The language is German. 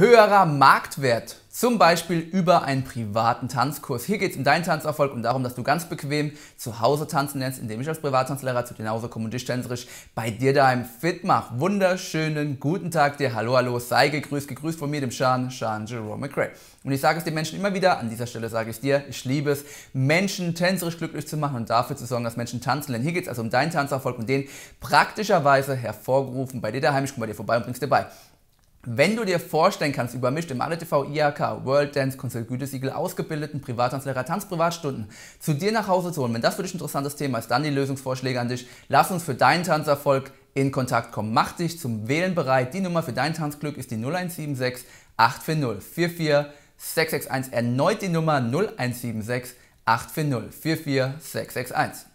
Höherer Marktwert, zum Beispiel über einen privaten Tanzkurs. Hier geht es um deinen Tanzerfolg und darum, dass du ganz bequem zu Hause tanzen lernst, indem ich als Privattanzlehrer zu dir nach Hause komme und dich tänzerisch bei dir daheim fit mache. Wunderschönen guten Tag dir, hallo, hallo, sei gegrüßt, gegrüßt von mir, dem Sean, Sean Jerome McRae. Und ich sage es den Menschen immer wieder, an dieser Stelle sage ich es dir, ich liebe es, Menschen tänzerisch glücklich zu machen und dafür zu sorgen, dass Menschen tanzen lernen. Hier geht es also um deinen Tanzerfolg und den praktischerweise hervorgerufen bei dir daheim. Ich komme bei dir vorbei und bringst dir bei. Wenn du dir vorstellen kannst, über mich im ADTV IHK World Dance Konzert Gütesiegel ausgebildeten Privattanzlehrer Tanzprivatstunden zu dir nach Hause zu holen, wenn das für dich ein interessantes Thema ist, dann die Lösungsvorschläge an dich. Lass uns für deinen Tanzerfolg in Kontakt kommen. Mach dich zum Wählen bereit. Die Nummer für dein Tanzglück ist die 0176 840 44 661. Erneut die Nummer 0176 840 44 661.